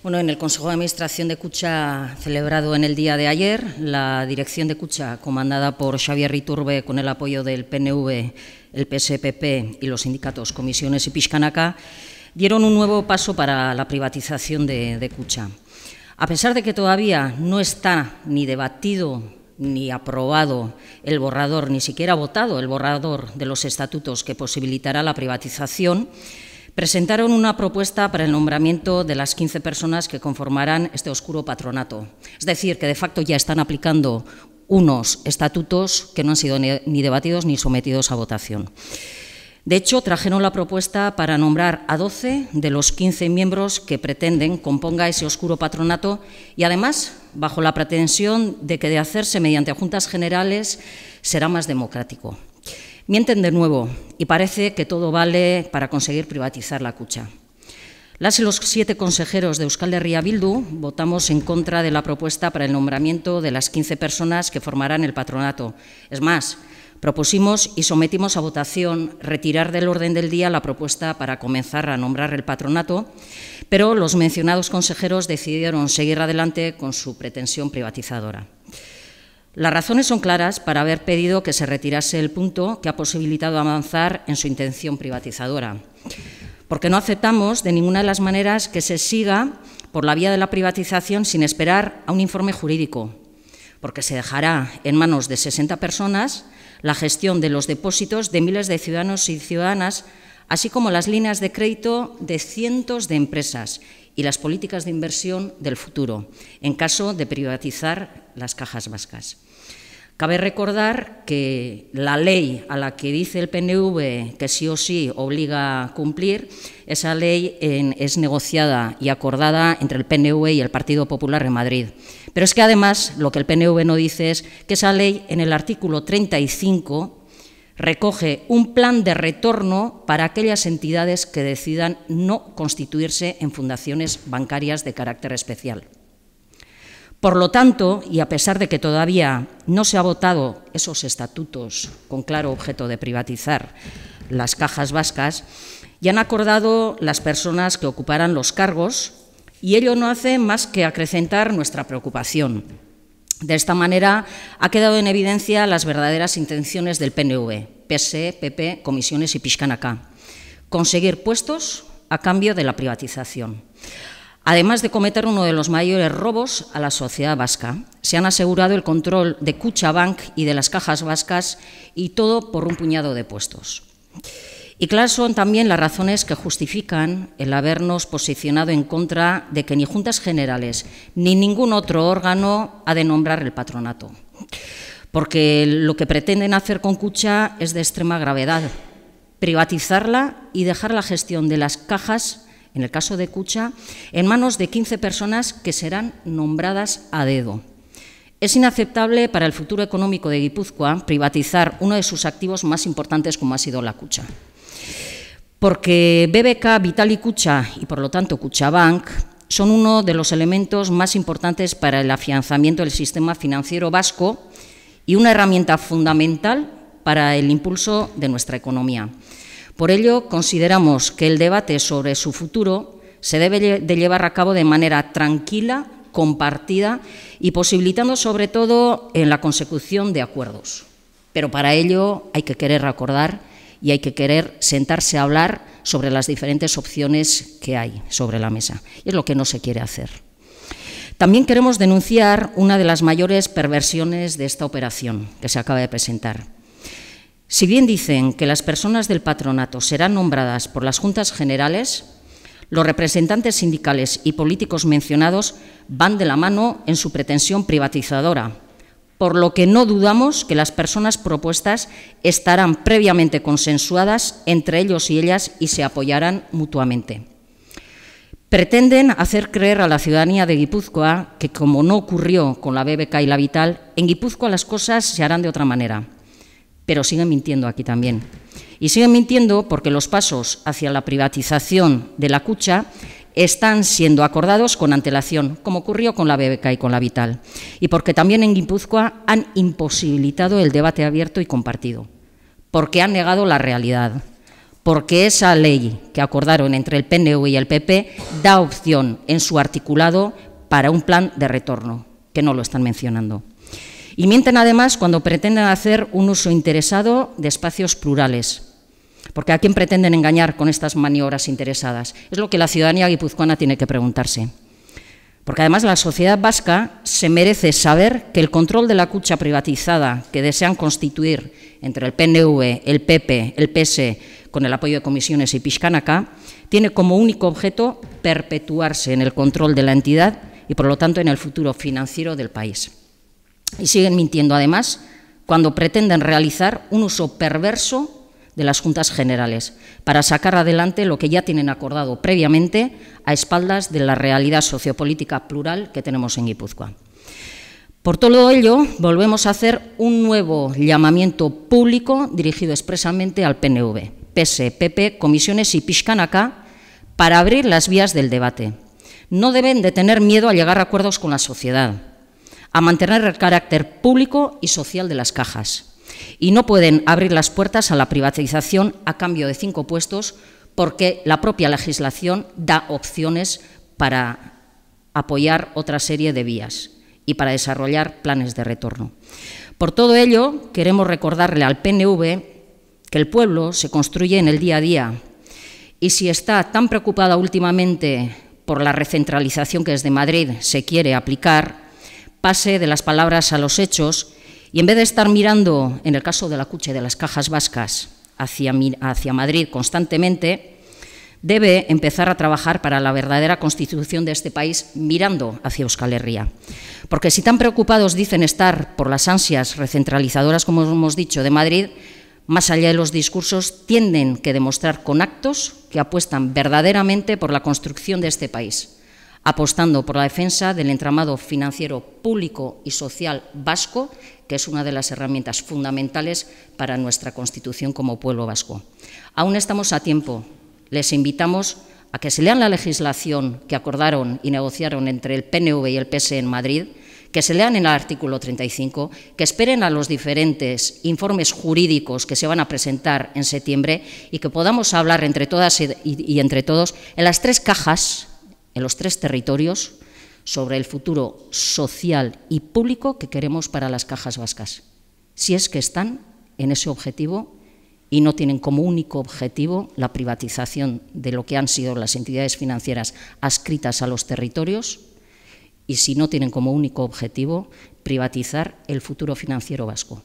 Bueno, en el Consejo de Administración de Cucha, celebrado en el día de ayer, la dirección de Cucha, comandada por Xavier Riturbe con el apoyo del PNV, el PSPP y los sindicatos Comisiones y Piscanaca dieron un nuevo paso para la privatización de, de Cucha. A pesar de que todavía no está ni debatido ni aprobado el borrador, ni siquiera votado el borrador de los estatutos que posibilitará la privatización, presentaron una propuesta para el nombramiento de las 15 personas que conformarán este oscuro patronato. Es decir, que de facto ya están aplicando unos estatutos que no han sido ni debatidos ni sometidos a votación. De hecho, trajeron la propuesta para nombrar a 12 de los 15 miembros que pretenden componga ese oscuro patronato y, además, bajo la pretensión de que de hacerse mediante juntas generales será más democrático. Mienten de nuevo y parece que todo vale para conseguir privatizar la cucha. Las y los siete consejeros de Euskal Herria Bildu votamos en contra de la propuesta para el nombramiento de las 15 personas que formarán el patronato. Es más, propusimos y sometimos a votación retirar del orden del día la propuesta para comenzar a nombrar el patronato, pero los mencionados consejeros decidieron seguir adelante con su pretensión privatizadora. Las razones son claras para haber pedido que se retirase el punto que ha posibilitado avanzar en su intención privatizadora, porque no aceptamos de ninguna de las maneras que se siga por la vía de la privatización sin esperar a un informe jurídico, porque se dejará en manos de 60 personas la gestión de los depósitos de miles de ciudadanos y ciudadanas, así como las líneas de crédito de cientos de empresas y las políticas de inversión del futuro, en caso de privatizar las cajas vascas. Cabe recordar que la ley a la que dice el PNV que sí o sí obliga a cumplir, esa ley es negociada y acordada entre el PNV y el Partido Popular en Madrid. Pero es que además lo que el PNV no dice es que esa ley en el artículo 35 recoge un plan de retorno para aquellas entidades que decidan no constituirse en fundaciones bancarias de carácter especial. Por lo tanto, y a pesar de que todavía no se ha votado esos estatutos con claro objeto de privatizar las cajas vascas, ya han acordado las personas que ocuparán los cargos y ello no hace más que acrecentar nuestra preocupación. De esta manera ha quedado en evidencia las verdaderas intenciones del PNV, PSE, PP, Comisiones y Piscanacá Conseguir puestos a cambio de la privatización además de cometer uno de los mayores robos a la sociedad vasca. Se han asegurado el control de Bank y de las cajas vascas y todo por un puñado de puestos. Y claro, son también las razones que justifican el habernos posicionado en contra de que ni Juntas Generales ni ningún otro órgano ha de nombrar el patronato. Porque lo que pretenden hacer con Cucha es de extrema gravedad, privatizarla y dejar la gestión de las cajas en el caso de Cucha, en manos de 15 personas que serán nombradas a dedo. Es inaceptable para el futuro económico de Guipúzcoa privatizar uno de sus activos más importantes como ha sido la Cucha. Porque BBK, Vital y Cucha, y por lo tanto Cuchabank, son uno de los elementos más importantes para el afianzamiento del sistema financiero vasco y una herramienta fundamental para el impulso de nuestra economía. Por ello, consideramos que el debate sobre su futuro se debe de llevar a cabo de manera tranquila, compartida y posibilitando sobre todo en la consecución de acuerdos. Pero para ello hay que querer acordar y hay que querer sentarse a hablar sobre las diferentes opciones que hay sobre la mesa. Y es lo que no se quiere hacer. También queremos denunciar una de las mayores perversiones de esta operación que se acaba de presentar si bien dicen que las personas del patronato serán nombradas por las juntas generales, los representantes sindicales y políticos mencionados van de la mano en su pretensión privatizadora, por lo que no dudamos que las personas propuestas estarán previamente consensuadas entre ellos y ellas y se apoyarán mutuamente. Pretenden hacer creer a la ciudadanía de Guipúzcoa que, como no ocurrió con la BBK y la Vital, en Guipúzcoa las cosas se harán de otra manera pero siguen mintiendo aquí también. Y siguen mintiendo porque los pasos hacia la privatización de la cucha están siendo acordados con antelación, como ocurrió con la BBK y con la Vital, y porque también en Guipúzcoa han imposibilitado el debate abierto y compartido, porque han negado la realidad, porque esa ley que acordaron entre el PNV y el PP da opción en su articulado para un plan de retorno, que no lo están mencionando. Y mienten además cuando pretenden hacer un uso interesado de espacios plurales. Porque ¿a quién pretenden engañar con estas maniobras interesadas? Es lo que la ciudadanía guipuzcoana tiene que preguntarse. Porque además la sociedad vasca se merece saber que el control de la cucha privatizada que desean constituir entre el PNV, el PP, el PS, e, con el apoyo de comisiones y Pishkanaka, tiene como único objeto perpetuarse en el control de la entidad y, por lo tanto, en el futuro financiero del país. Y siguen mintiendo además cuando pretenden realizar un uso perverso de las juntas generales para sacar adelante lo que ya tienen acordado previamente a espaldas de la realidad sociopolítica plural que tenemos en Guipúzcoa. Por todo ello, volvemos a hacer un nuevo llamamiento público dirigido expresamente al PNV, PS, PP, comisiones y Pishkanaka para abrir las vías del debate. No deben de tener miedo a llegar a acuerdos con la sociedad a mantener el carácter público y social de las cajas. Y no pueden abrir las puertas a la privatización a cambio de cinco puestos porque la propia legislación da opciones para apoyar otra serie de vías y para desarrollar planes de retorno. Por todo ello, queremos recordarle al PNV que el pueblo se construye en el día a día y si está tan preocupada últimamente por la recentralización que desde Madrid se quiere aplicar, pase de las palabras a los hechos y en vez de estar mirando, en el caso de la cuche de las cajas vascas, hacia, hacia Madrid constantemente, debe empezar a trabajar para la verdadera constitución de este país mirando hacia Euskal Herria. Porque si tan preocupados dicen estar por las ansias recentralizadoras, como hemos dicho, de Madrid, más allá de los discursos, tienden que demostrar con actos que apuestan verdaderamente por la construcción de este país, apostando por la defensa del entramado financiero público y social vasco, que es una de las herramientas fundamentales para nuestra constitución como pueblo vasco. Aún estamos a tiempo. Les invitamos a que se lean la legislación que acordaron y negociaron entre el PNV y el PS e en Madrid, que se lean en el artículo 35, que esperen a los diferentes informes jurídicos que se van a presentar en septiembre y que podamos hablar entre todas y entre todos en las tres cajas en los tres territorios sobre el futuro social y público que queremos para las cajas vascas, si es que están en ese objetivo y no tienen como único objetivo la privatización de lo que han sido las entidades financieras adscritas a los territorios y si no tienen como único objetivo privatizar el futuro financiero vasco.